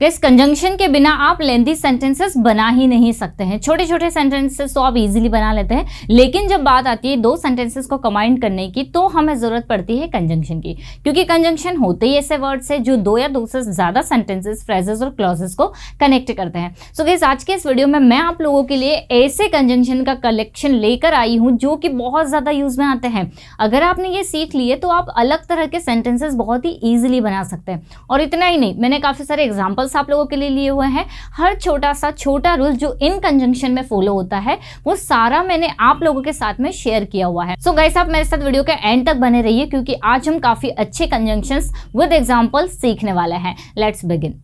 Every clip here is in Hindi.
गैस कंजंक्शन के बिना आप लेंदी सेंटेंसेस बना ही नहीं सकते हैं छोटे छोटे सेंटेंसेस तो आप इजीली बना लेते हैं लेकिन जब बात आती है दो सेंटेंसेस को कमाइंड करने की तो हमें ज़रूरत पड़ती है कंजंक्शन की क्योंकि कंजंक्शन होते ही ऐसे वर्ड्स है जो दो या दो से ज़्यादा सेंटेंसेस फ्रेजेस और क्लॉजेस को कनेक्ट करते हैं सो so, आज के इस वीडियो में मैं आप लोगों के लिए ऐसे कंजंक्शन का कलेक्शन लेकर आई हूँ जो कि बहुत ज़्यादा यूज़ में आते हैं अगर आपने ये सीख लिए तो आप अलग तरह के सेंटेंसेस बहुत ही ईजिली बना सकते हैं और इतना ही नहीं मैंने काफ़ी सारे एग्जाम्पल रूल्स आप लोगों के लिए लिए हुए हैं हर छोटा सा छोटा रूल जो इन कंजंक्शन में फॉलो होता है वो सारा मैंने आप लोगों के साथ में शेयर किया हुआ है सो so गाइस आप मेरे साथ वीडियो के एंड तक बने रहिए क्योंकि आज हम काफी अच्छे कंजंक्शन विद एग्जाम्पल सीखने वाले हैं लेट्स बिगिन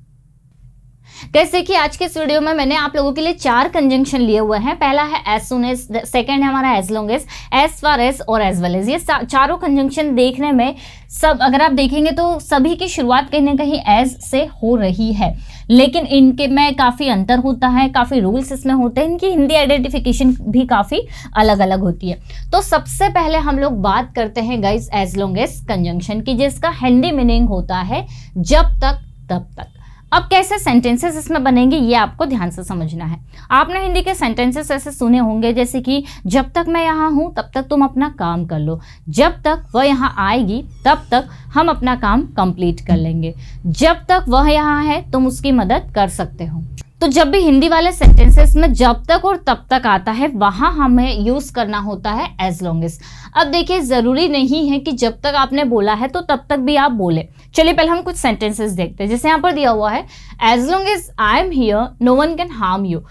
जैसे कि आज के इस वीडियो में मैंने आप लोगों के लिए चार कंजंक्शन लिए हुए हैं पहला है एज सुन एज सेकेंड है हमारा as long as as far as और एज वेल एज ये चारों कंजंक्शन देखने में सब अगर आप देखेंगे तो सभी की शुरुआत कहीं ना कहीं एज से हो रही है लेकिन इनके में काफ़ी अंतर होता है काफ़ी रूल्स इसमें होते हैं इनकी हिंदी आइडेंटिफिकेशन भी काफ़ी अलग अलग होती है तो सबसे पहले हम लोग बात करते हैं guys as long as conjunction की जिसका हिंदी मीनिंग होता है जब तक तब तक अब कैसे सेंटेंसेस इसमें बनेंगे ये आपको ध्यान से समझना है आपने हिंदी के सेंटेंसेस ऐसे सुने होंगे जैसे कि जब तक मैं यहाँ हूँ तब तक तुम अपना काम कर लो जब तक वह यहाँ आएगी तब तक हम अपना काम कंप्लीट कर लेंगे जब तक वह यहाँ है तुम उसकी मदद कर सकते हो तो जब भी हिंदी वाले सेंटेंसेस में जब तक और तब तक आता है वहां हमें यूज करना होता है एज लॉन्गेस्ट अब देखिए जरूरी नहीं है कि जब तक आपने बोला है तो तब तक भी आप बोले चलिए पहले हम कुछ सेंटेंसेस देखते हैं जैसे यहाँ पर दिया हुआ है as long as I am here no one can harm you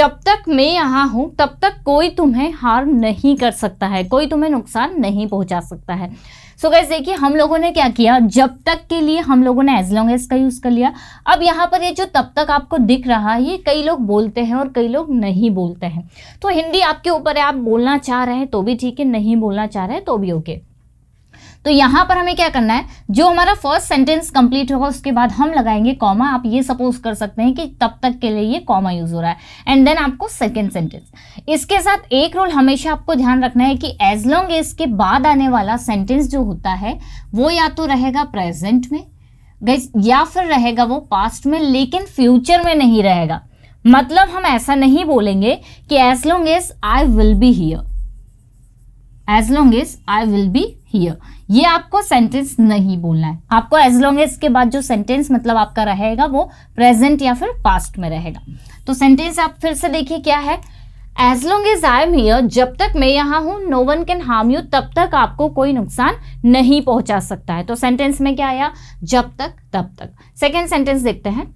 जब तक मैं यहाँ हूँ तब तक कोई तुम्हें हार्म नहीं कर सकता है कोई तुम्हें नुकसान नहीं पहुंचा सकता है सो गैस देखिए हम लोगों ने क्या किया जब तक के लिए हम लोगों ने एज लॉन्ग एज का यूज़ कर लिया अब यहाँ पर ये जो तब तक आपको दिख रहा है ये कई लोग बोलते हैं और कई लोग नहीं बोलते हैं तो हिंदी आपके ऊपर है आप बोलना चाह रहे हैं तो भी ठीक है नहीं बोलना चाह रहे हैं तो भी ओके okay. तो यहां पर हमें क्या करना है जो हमारा फर्स्ट सेंटेंस कंप्लीट होगा उसके बाद हम लगाएंगे कॉमा आप ये सपोज कर सकते हैं कि तब तक के लिए ये कॉमा यूज हो रहा है एंड देन आपको सेकेंड सेंटेंस इसके साथ एक रोल हमेशा आपको ध्यान रखना है कि एज लॉन्ग इसके बाद आने वाला सेंटेंस जो होता है वो या तो रहेगा प्रेजेंट में या फिर रहेगा वो पास्ट में लेकिन फ्यूचर में नहीं रहेगा मतलब हम ऐसा नहीं बोलेंगे कि as long as I will be here as long as I will be here ये आपको सेंटेंस नहीं बोलना है आपको एज लॉन्ग एज के बाद जो सेंटेंस मतलब आपका रहेगा वो प्रेजेंट या फिर पास्ट में रहेगा तो सेंटेंस आप फिर से देखिए क्या है as long as I am here जब तक मैं यहाँ हूँ no one can harm you तब तक आपको कोई नुकसान नहीं पहुंचा सकता है तो सेंटेंस में क्या आया जब तक तब तक सेकेंड सेंटेंस देखते हैं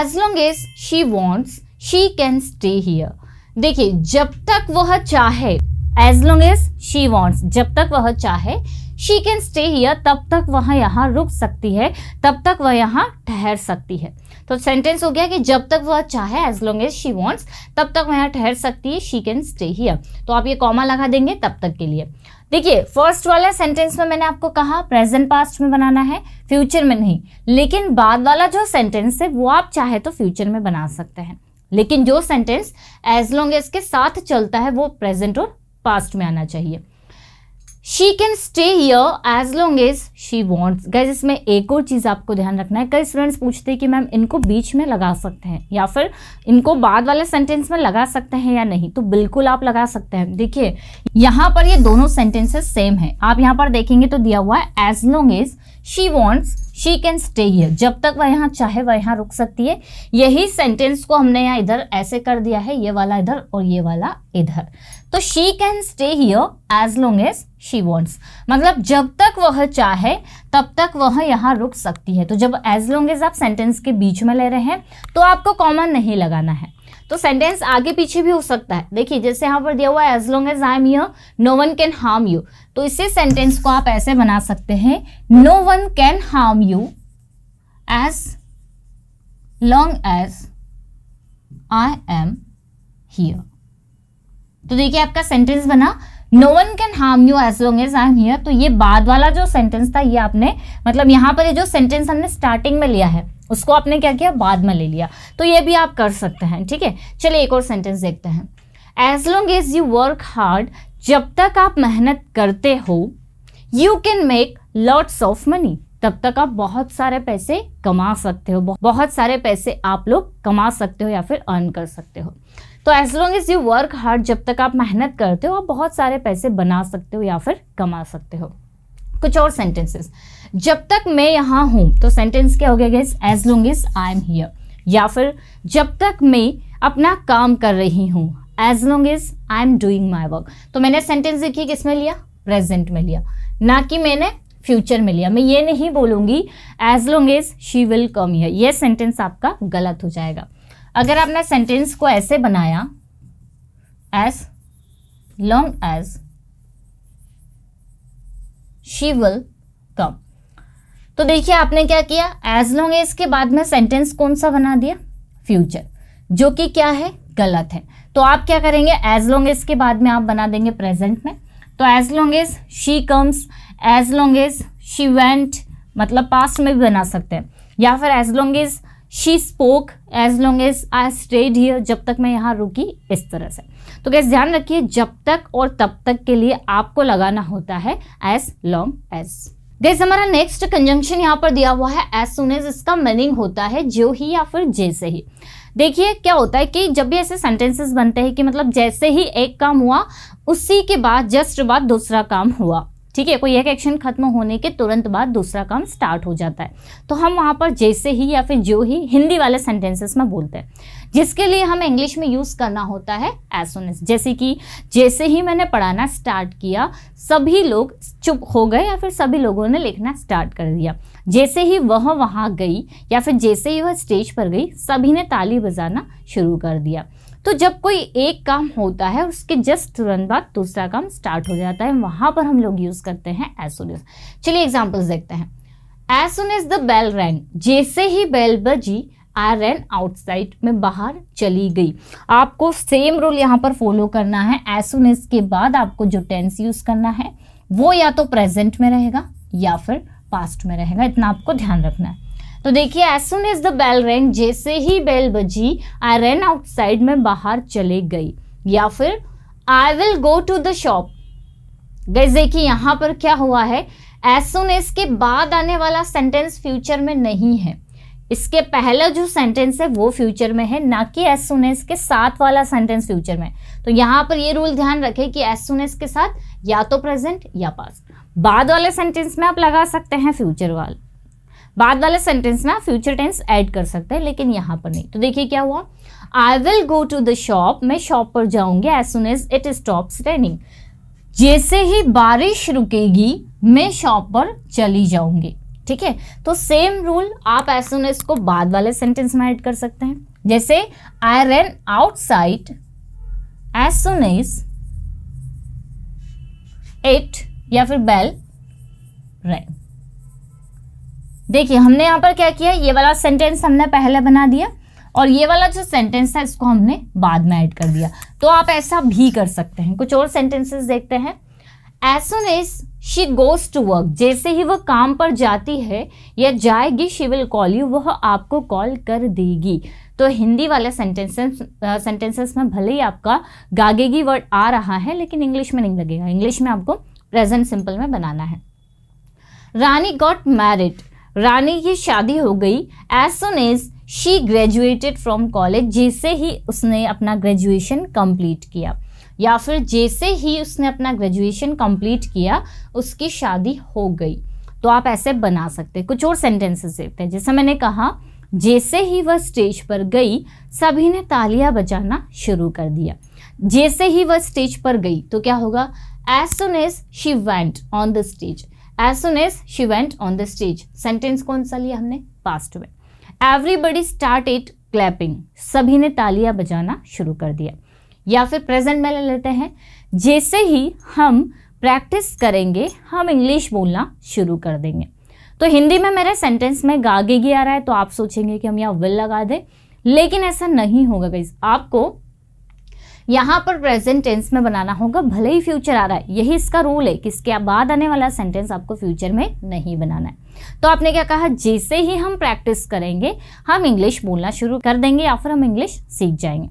as long as she wants she can stay here देखिए जब तक वह चाहे as long as she wants जब तक वह चाहे शी कैन स्टे हियर तब तक वह यहाँ रुक सकती है तब तक वह यहाँ ठहर सकती है तो सेंटेंस हो गया कि जब तक वह चाहे as long as she wants तब तक वह यहाँ ठहर सकती है शी कैन स्टे हियर तो आप ये कॉमा लगा देंगे तब तक के लिए देखिए फर्स्ट वाला सेंटेंस में मैंने आपको कहा प्रेजेंट पास्ट में बनाना है फ्यूचर में नहीं लेकिन बाद वाला जो सेंटेंस है वो आप चाहे तो फ्यूचर में बना सकते हैं लेकिन जो सेंटेंस एज लॉन्ग एज के साथ चलता है वो प्रेजेंट और पास्ट में आना चाहिए she can stay here as long as she wants guys इसमें एक और चीज़ आपको ध्यान रखना है कई स्टूडेंट्स पूछते हैं कि मैम इनको बीच में लगा सकते हैं या फिर इनको बाद वाले सेंटेंस में लगा सकते हैं या नहीं तो बिल्कुल आप लगा सकते हैं देखिए यहाँ पर ये दोनों सेंटेंसेस सेम है आप यहाँ पर देखेंगे तो दिया हुआ है as long as she wants she can stay here जब तक वह यहाँ चाहे वह यहाँ रुक सकती है यही सेंटेंस को हमने यहाँ इधर ऐसे कर दिया है ये वाला इधर और ये वाला इधर तो she can stay here as long as she wants मतलब जब तक वह चाहे तब तक वह यहाँ रुक सकती है तो जब एज लॉन्ग एज आप सेंटेंस के बीच में ले रहे हैं तो आपको कॉमन नहीं लगाना है तो सेंटेंस आगे पीछे भी हो सकता है देखिए जैसे यहाँ पर दिया हुआ as long as I am you no one can harm you तो इसी सेंटेंस को आप ऐसे बना सकते हैं no one can harm you as long as I am here तो देखिए आपका सेंटेंस बना no one can harm you as long as I am here तो ये बाद वाला जो सेंटेंस था ये आपने मतलब यहाँ पर ये जो सेंटेंस हमने स्टार्टिंग में लिया है उसको आपने क्या किया बाद में ले लिया तो ये भी आप कर सकते हैं ठीक है चलिए एक और सेंटेंस देखते हैं as long as you work hard जब तक आप मेहनत करते हो you can make lots of money तब तक आप बहुत सारे पैसे कमा सकते हो बहुत सारे पैसे आप लोग कमा सकते हो या फिर अर्न कर सकते हो तो as long as you work hard जब तक आप मेहनत करते हो आप बहुत सारे पैसे बना सकते हो या फिर कमा सकते हो कुछ और सेंटेंसेस जब तक मैं यहाँ हूँ तो सेंटेंस क्या हो गया guys as long as I am here या फिर जब तक मैं अपना काम कर रही हूँ as long as I am doing my work तो मैंने सेंटेंस देखिए किस में लिया प्रेजेंट में लिया ना कि मैंने फ्यूचर में लिया मैं ये नहीं बोलूंगी as long as she will come here ये सेंटेंस आपका गलत हो जाएगा अगर आपने सेंटेंस को ऐसे बनाया as long as she will come तो देखिए आपने क्या किया एज लॉन्ग एज के बाद में सेंटेंस कौन सा बना दिया फ्यूचर जो कि क्या है गलत है तो आप क्या करेंगे एज लॉन्ग एज के बाद में आप बना देंगे प्रेजेंट में तो as long as she comes as long as she went मतलब पास्ट में भी बना सकते हैं या फिर as long as she spoke as long as I stayed here जब तक मैं यहाँ रुकी इस तरह से तो गैस ध्यान रखिए जब तक और तब तक के लिए आपको लगाना होता है एज लॉन्ग एज गैस हमारा नेक्स्ट कंजंक्शन यहाँ पर दिया हुआ है एज सुन एज इसका मीनिंग होता है जो ही या फिर जैसे ही देखिए क्या होता है कि जब भी ऐसे सेंटेंसेस बनते हैं कि मतलब जैसे ही एक काम हुआ उसी के बाद जस्ट बाद दूसरा काम हुआ ठीक है कोई एक एक्शन खत्म होने के तुरंत बाद दूसरा काम स्टार्ट हो जाता है तो हम वहाँ पर जैसे ही या फिर जो ही हिंदी वाले सेंटेंसेस में बोलते हैं जिसके लिए हमें इंग्लिश में यूज़ करना होता है एज सुन एज जैसे कि जैसे ही मैंने पढ़ाना स्टार्ट किया सभी लोग चुप हो गए या फिर सभी लोगों ने लिखना स्टार्ट कर दिया जैसे ही वह वहाँ गई या फिर जैसे ही वह स्टेज पर गई सभी ने ताली बजाना शुरू कर दिया तो जब कोई एक काम होता है उसके जस्ट तुरंत बाद दूसरा काम स्टार्ट हो जाता है वहां पर हम लोग यूज़ करते हैं एज एज चलिए एग्जाम्पल्स देखते हैं as soon as the bell rang जैसे ही बेल बजी आई रैन आउटसाइड में बाहर चली गई आपको सेम रूल यहाँ पर फॉलो करना है एज के बाद आपको जो टेंस यूज़ करना है वो या तो प्रेजेंट में रहेगा या फिर पास्ट में रहेगा इतना आपको ध्यान रखना है तो देखिए as soon as the bell rang जैसे ही बेल बजी आई रेन आउटसाइड में बाहर चले गई या फिर I will go to the shop guys देखिए यहां पर क्या हुआ है एज सुन एज के बाद आने वाला सेंटेंस फ्यूचर में नहीं है इसके पहला जो सेंटेंस है वो फ्यूचर में है ना कि एज सुन एज के साथ वाला सेंटेंस फ्यूचर में तो यहां पर ये रूल ध्यान रखें कि एज सुन एज के साथ या तो प्रेजेंट या पास बाद वाले सेंटेंस में आप लगा सकते हैं फ्यूचर वाला बाद वाले सेंटेंस में आप फ्यूचर टेंस ऐड कर सकते हैं लेकिन यहाँ पर नहीं तो देखिए क्या हुआ I will go to the shop मैं शॉप पर जाऊंगी as soon as it stop raining जैसे ही बारिश रुकेगी मैं शॉप पर चली जाऊंगी ठीक है तो सेम रूल आप एज सुन एज को बाद वाले सेंटेंस में ऐड कर सकते हैं जैसे I rain outside as soon as it या फिर बेल रेन देखिए हमने यहाँ पर क्या किया ये वाला सेंटेंस हमने पहले बना दिया और ये वाला जो सेंटेंस है इसको हमने बाद में ऐड कर दिया तो आप ऐसा भी कर सकते हैं कुछ और सेंटेंसेस देखते हैं as soon as she goes to work जैसे ही वह काम पर जाती है या जाएगी शी विल कॉल यू वह आपको कॉल कर देगी तो हिंदी वाले सेंटेंसेस सेंटेंसेस में भले ही आपका गागेगी वर्ड आ रहा है लेकिन इंग्लिश में नहीं लगेगा इंग्लिश में आपको प्रेजेंट सिंपल में बनाना है रानी गॉट मैरिड रानी की शादी हो गई as soon as she graduated from college जैसे ही उसने अपना ग्रेजुएशन कंप्लीट किया या फिर जैसे ही उसने अपना ग्रेजुएशन कंप्लीट किया उसकी शादी हो गई तो आप ऐसे बना सकते कुछ और सेंटेंसेस देखते हैं जैसे मैंने कहा जैसे ही वह स्टेज पर गई सभी ने तालियां बजाना शुरू कर दिया जैसे ही वह स्टेज पर गई तो क्या होगा as soon as she went on the stage as soon as she went on the stage sentence कौन सा लिया हमने पास्ट में एवरीबडी स्टार्ट इट क्लैपिंग सभी ने तालियां बजाना शुरू कर दिया या फिर प्रेजेंट में ले लेते हैं जैसे ही हम प्रैक्टिस करेंगे हम इंग्लिश बोलना शुरू कर देंगे तो हिंदी में मेरे सेंटेंस में गागेगी आ रहा है तो आप सोचेंगे कि हम यहाँ विल लगा दें लेकिन ऐसा नहीं होगा गाइज आपको यहाँ पर प्रेजेंट टेंस में बनाना होगा भले ही फ्यूचर आ रहा है यही इसका रूल है कि इसके बाद आने वाला सेंटेंस आपको फ्यूचर में नहीं बनाना है तो आपने क्या कहा जैसे ही हम प्रैक्टिस करेंगे हम इंग्लिश बोलना शुरू कर देंगे या फिर हम इंग्लिश सीख जाएंगे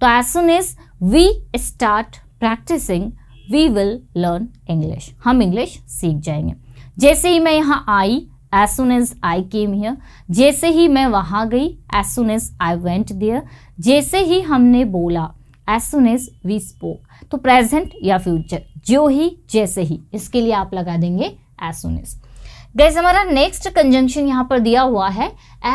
तो as soon as we start practising we will learn English हम इंग्लिश सीख जाएंगे जैसे ही मैं यहाँ आई as soon as I came here जैसे ही मैं वहाँ गई as soon as I went there जैसे ही हमने बोला as soon as we spoke तो प्रेजेंट या फ्यूचर जो ही जैसे ही इसके लिए आप लगा देंगे एज सुन एज गैस हमारा नेक्स्ट कंजंक्शन यहाँ पर दिया हुआ है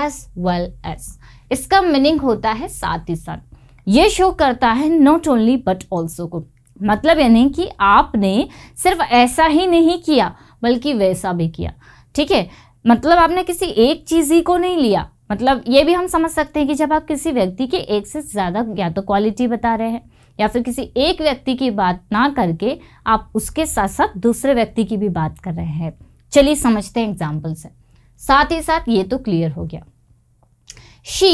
एज वेल एज इसका मीनिंग होता है साथ ही साथ ये शो करता है नॉट ओनली बट ऑल्सो को मतलब यानी कि आपने सिर्फ ऐसा ही नहीं किया बल्कि वैसा भी किया ठीक है मतलब आपने किसी एक चीज़ ही को नहीं लिया मतलब ये भी हम समझ सकते हैं कि जब आप किसी व्यक्ति के एक से ज़्यादा या तो क्वालिटी बता रहे हैं या फिर किसी एक व्यक्ति की बात ना करके आप उसके साथ साथ दूसरे व्यक्ति की भी बात कर रहे हैं चलिए समझते हैं एग्जाम्पल से साथ ही साथ ये तो क्लियर हो गया she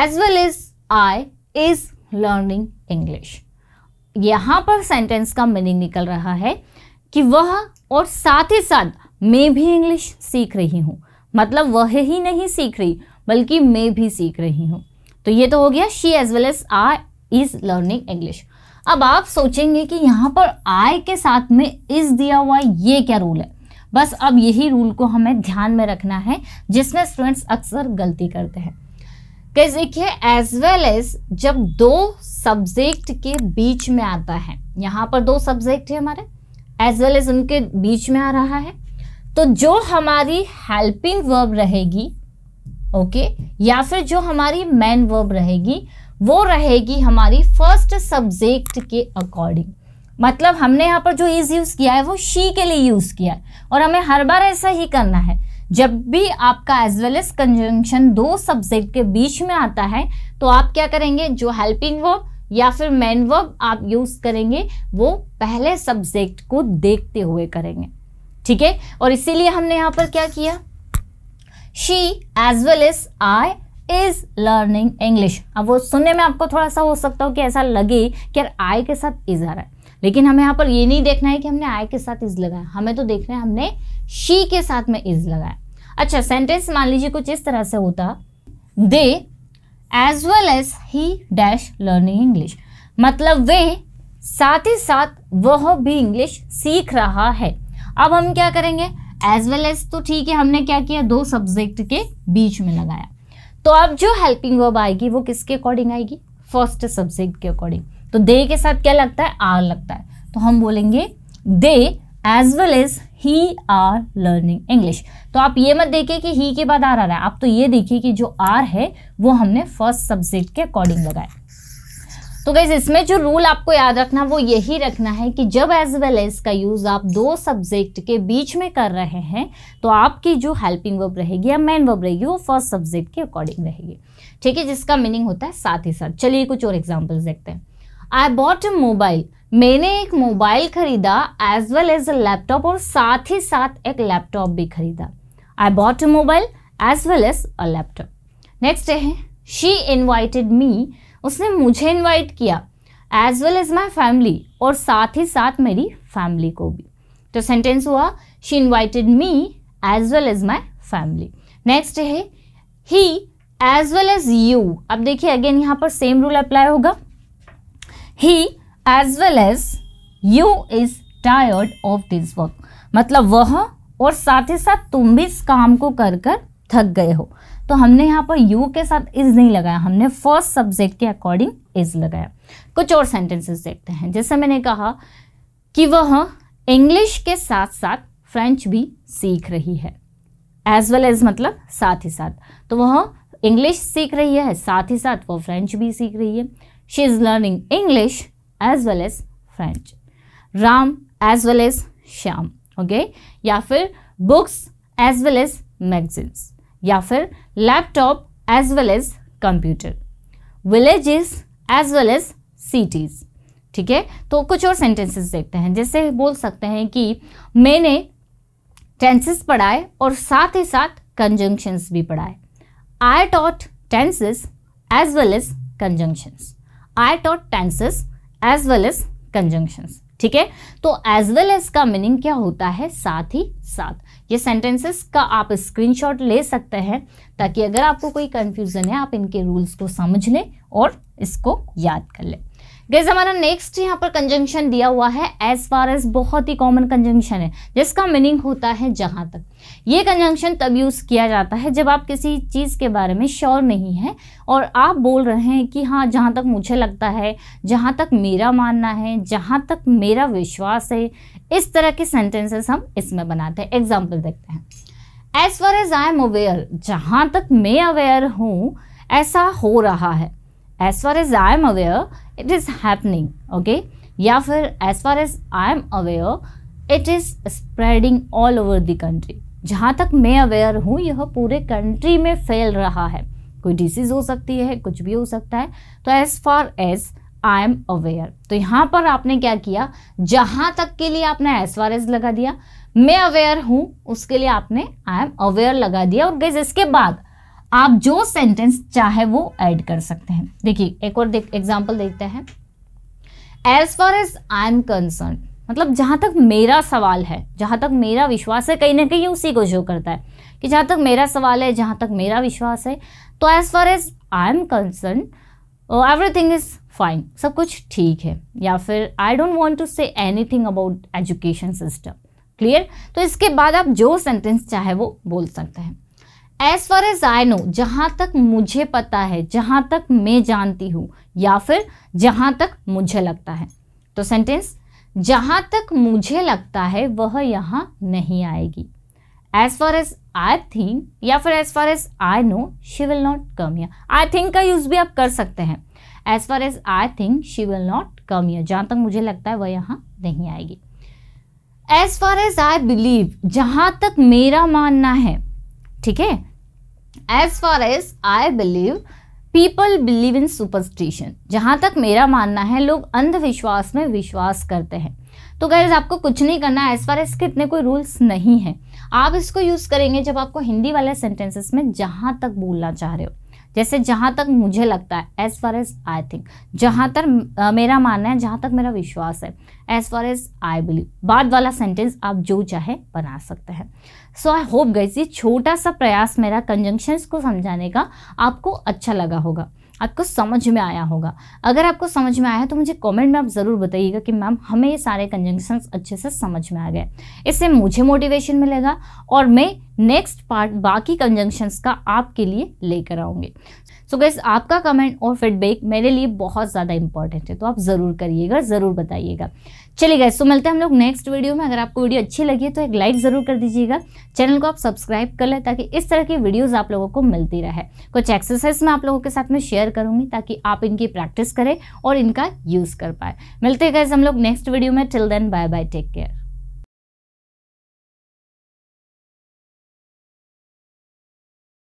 as well as I is learning English यहाँ पर सेंटेंस का मीनिंग निकल रहा है कि वह और साथ ही साथ मैं भी इंग्लिश सीख रही हूँ मतलब वह ही नहीं सीख रही बल्कि मैं भी सीख रही हूँ तो ये तो हो गया she as well as I is learning English अब आप सोचेंगे कि यहाँ पर आई के साथ में इज दिया हुआ ये क्या रूल है बस अब यही रूल को हमें ध्यान में रखना है जिसमें स्टूडेंट्स अक्सर गलती करते हैं कैसे देखिए एज वेल एज जब दो सब्जेक्ट के बीच में आता है यहाँ पर दो सब्जेक्ट है हमारे एज वेल एज उनके बीच में आ रहा है तो जो हमारी हेल्पिंग वर्ब रहेगी ओके या फिर जो हमारी मैन वर्ब रहेगी वो रहेगी हमारी फर्स्ट सब्जेक्ट के अकॉर्डिंग मतलब हमने यहाँ पर जो इज यूज़ किया है वो शी के लिए यूज़ किया है और हमें हर बार ऐसा ही करना है जब भी आपका एज वेल एज कंजंक्शन दो सब्जेक्ट के बीच में आता है तो आप क्या करेंगे जो हेल्पिंग वर्ब या फिर मैन वर्ब आप यूज़ करेंगे वो पहले सब्जेक्ट को देखते हुए करेंगे ठीक है और इसीलिए हमने यहां पर क्या किया she as well as I is learning English अब वो सुनने में आपको थोड़ा सा हो सकता हो कि ऐसा लगे कि यार आई के साथ इज आ रहा है लेकिन हमें यहाँ पर ये नहीं देखना है कि हमने आई के साथ इज लगाया हमें तो देखना है हमने शी के साथ में इज लगाया अच्छा सेंटेंस मान लीजिए कुछ इस तरह से होता they as well as he dash learning English मतलब वे साथ ही साथ वह भी इंग्लिश सीख रहा है अब हम क्या करेंगे एज वेल एज तो ठीक है हमने क्या किया दो सब्जेक्ट के बीच में लगाया तो अब जो हेल्पिंग वर्ब आएगी वो किसके अकॉर्डिंग आएगी फर्स्ट सब्जेक्ट के अकॉर्डिंग तो दे के साथ क्या लगता है आर लगता है तो हम बोलेंगे they as well as he are learning English तो आप ये मत देखिए कि ही के बाद आर आ रहा है आप तो ये देखिए कि जो आर है वो हमने फर्स्ट सब्जेक्ट के अकॉर्डिंग लगाया तो गैस इसमें जो रूल आपको याद रखना वो यही रखना है कि जब एज वेल एज का यूज़ आप दो सब्जेक्ट के बीच में कर रहे हैं तो आपकी जो हेल्पिंग वर्ब रहेगी या मेन वर्ब रहेगी वो फर्स्ट सब्जेक्ट के अकॉर्डिंग रहेगी ठीक है जिसका मीनिंग होता है साथ ही साथ चलिए कुछ और एग्जाम्पल्स देखते हैं आई बॉट अ मोबाइल मैंने एक मोबाइल खरीदा as well as a laptop और साथ ही साथ एक लैपटॉप भी खरीदा I bought a mobile as well as a laptop next है शी इन्वाइटेड मी उसने मुझे इनवाइट किया as well as my family और साथ ही साथ मेरी फैमिली को भी तो सेंटेंस हुआ she invited me as well as my family next है he as well as you अब देखिए अगेन यहाँ पर सेम रूल अप्लाई होगा he as well as you is tired of this work मतलब वह और साथ ही साथ तुम भी इस काम को कर कर थक गए हो तो हमने यहाँ पर यू के साथ इज नहीं लगाया हमने फर्स्ट सब्जेक्ट के अकॉर्डिंग इज लगाया कुछ और सेंटेंसेस देखते हैं जैसे मैंने कहा कि वह इंग्लिश के साथ साथ फ्रेंच भी सीख रही है एज वेल एज मतलब साथ ही साथ तो वह इंग्लिश सीख रही है साथ ही साथ वो फ्रेंच भी सीख रही है she is learning English as well as French Ram as well as Shyam okay या फिर books as well as magazines या फिर laptop as well as computer villages as well as cities ठीक है तो कुछ और सेंटेंसेस देखते हैं जैसे बोल सकते हैं कि मैंने टेंसेस पढ़ाए और साथ ही साथ कंजंक्शंस भी पढ़ाए I taught tenses as well as conjunctions I taught tenses as well as conjunctions ठीक है तो एज वेल एज का मीनिंग क्या होता है साथ ही साथ ये सेंटेंसेस का आप स्क्रीनशॉट ले सकते हैं ताकि अगर आपको कोई कंफ्यूजन है आप इनके रूल्स को समझ लें और इसको याद कर लें गैस हमारा नेक्स्ट यहाँ पर कंजंक्शन दिया हुआ है एज फार एज बहुत ही कॉमन कंजंक्शन है जिसका मीनिंग होता है जहाँ तक ये कंजंक्शन तब यूज़ किया जाता है जब आप किसी चीज़ के बारे में श्योर नहीं है और आप बोल रहे हैं कि हाँ जहाँ तक मुझे लगता है जहाँ तक मेरा मानना है जहाँ तक मेरा विश्वास है इस तरह के सेंटेंसेस हम इसमें बनाते हैं एग्जाम्पल देखते हैं as far as I am aware जहाँ तक मैं अवेयर हूँ ऐसा हो रहा है as far as I am aware it is happening okay या फिर as far as I am aware it is spreading all over the country जहाँ तक मैं अवेयर हूँ यह पूरे कंट्री में फैल रहा है कोई डिसीज़ हो सकती है कुछ भी हो सकता है तो as far as I am aware तो यहाँ पर आपने क्या किया जहाँ तक के लिए आपने एज फार एज लगा दिया मैं अवेयर हूँ उसके लिए आपने आई एम अवेयर लगा दिया और गैस इसके बाद आप जो सेंटेंस चाहे वो ऐड कर सकते हैं देखिए एक और एग्जाम्पल देखते हैं as far as I am concern मतलब जहाँ तक मेरा सवाल है जहाँ तक मेरा विश्वास है कहीं ना कहीं उसी को शो करता है कि जहाँ तक मेरा सवाल है जहाँ तक मेरा विश्वास है तो as far as I am concern everything is fine सब कुछ ठीक है या फिर I don't want to say anything about education system clear तो इसके बाद आप जो सेंटेंस चाहे वो बोल सकते हैं as far as I know जहां तक मुझे पता है जहां तक मैं जानती हूं या फिर जहां तक मुझे लगता है तो सेंटेंस जहां तक मुझे लगता है वह यहां नहीं आएगी as far as I think या फिर as far as I know she will not come या आई थिंक का यूज़ भी आप कर सकते हैं as far as I think she will not come या जहां तक मुझे लगता है वह यहां नहीं आएगी as far as I believe जहां तक मेरा मानना है ठीक है as far as I believe people believe in superstition जहाँ तक मेरा मानना है लोग अंधविश्वास में विश्वास करते हैं तो गैर आपको कुछ नहीं करना है एज फार एज के इतने कोई रूल्स नहीं है आप इसको यूज़ करेंगे जब आपको हिंदी वाले सेंटेंसेस में जहाँ तक बोलना चाह रहे हो जैसे जहाँ तक मुझे लगता है as far as I think जहाँ तक मेरा मानना है जहाँ तक मेरा विश्वास है as far as I believe बाद वाला सेंटेंस आप जो चाहे बना सकते हैं सो आई होप गई ये छोटा सा प्रयास मेरा कंजंक्शंस को समझाने का आपको अच्छा लगा होगा आपको समझ में आया होगा अगर आपको समझ में आया तो मुझे कमेंट में आप ज़रूर बताइएगा कि मैम हमें ये सारे कंजंक्शन अच्छे से समझ में आ गए इससे मुझे मोटिवेशन मिलेगा और मैं नेक्स्ट पार्ट बाकी कंजंक्शंस का आपके लिए लेकर आऊँगी सो गैस आपका कमेंट और फीडबैक मेरे लिए बहुत ज़्यादा इंपॉर्टेंट है तो आप ज़रूर करिएगा ज़रूर बताइएगा चलिए गैस तो मिलते हैं हम लोग नेक्स्ट वीडियो में अगर आपको वीडियो अच्छी लगी है तो एक लाइक ज़रूर कर दीजिएगा चैनल को आप सब्सक्राइब कर लें ताकि इस तरह की वीडियोज़ आप लोगों को मिलती रहे कुछ एक्सरसाइज मैं आप लोगों के साथ में शेयर करूँगी ताकि आप इनकी प्रैक्टिस करें और इनका यूज़ कर पाए मिलते गैस हम लोग नेक्स्ट वीडियो में till then bye bye take care